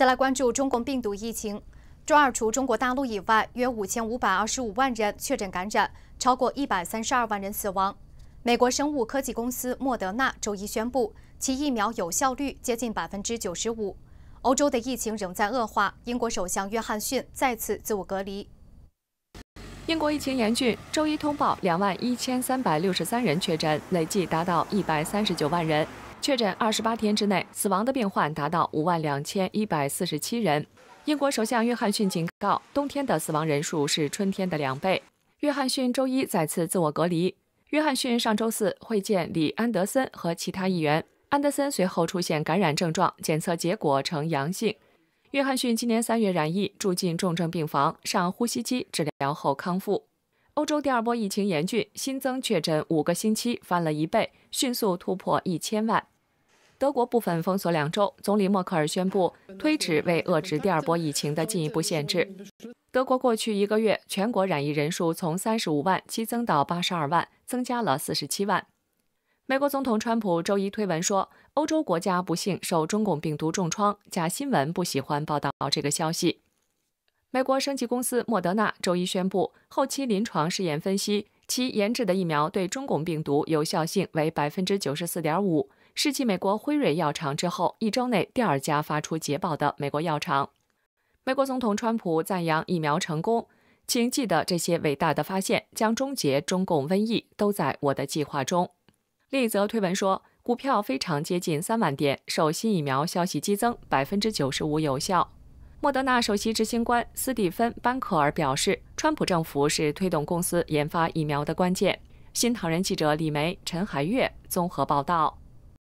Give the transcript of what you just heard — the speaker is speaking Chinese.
再来关注中共病毒疫情。周二，除中国大陆以外，约五千五百二十五万人确诊感染，超过一百三十二万人死亡。美国生物科技公司莫德纳周一宣布，其疫苗有效率接近百分之九十五。欧洲的疫情仍在恶化，英国首相约翰逊再次自我隔离。英国疫情严峻，周一通报两万一千三百六十三人确诊，累计达到一百三十九万人。确诊二十八天之内死亡的病患达到五万两千一百四十七人。英国首相约翰逊警告，冬天的死亡人数是春天的两倍。约翰逊周一再次自我隔离。约翰逊上周四会见李安德森和其他议员，安德森随后出现感染症状，检测结果呈阳性。约翰逊今年三月染疫，住进重症病房，上呼吸机治疗后康复。欧洲第二波疫情严峻，新增确诊五个星期翻了一倍，迅速突破一千万。德国部分封锁两周，总理默克尔宣布推迟为遏制第二波疫情的进一步限制。德国过去一个月，全国染疫人数从三十五万激增到八十二万，增加了四十七万。美国总统川普周一推文说：“欧洲国家不幸受中共病毒重创，假新闻不喜欢报道这个消息。”美国生级公司莫德纳周一宣布，后期临床试验分析其研制的疫苗对中共病毒有效性为百分之九十四点五，是继美国辉瑞药厂之后一周内第二家发出捷报的美国药厂。美国总统川普赞扬疫苗成功，请记得这些伟大的发现将终结中共瘟疫，都在我的计划中。另一则推文说，股票非常接近三万点，受新疫苗消息激增，百分之九十五有效。莫德纳首席执行官斯蒂芬·班克尔表示，川普政府是推动公司研发疫苗的关键。新唐人记者李梅、陈海月综合报道。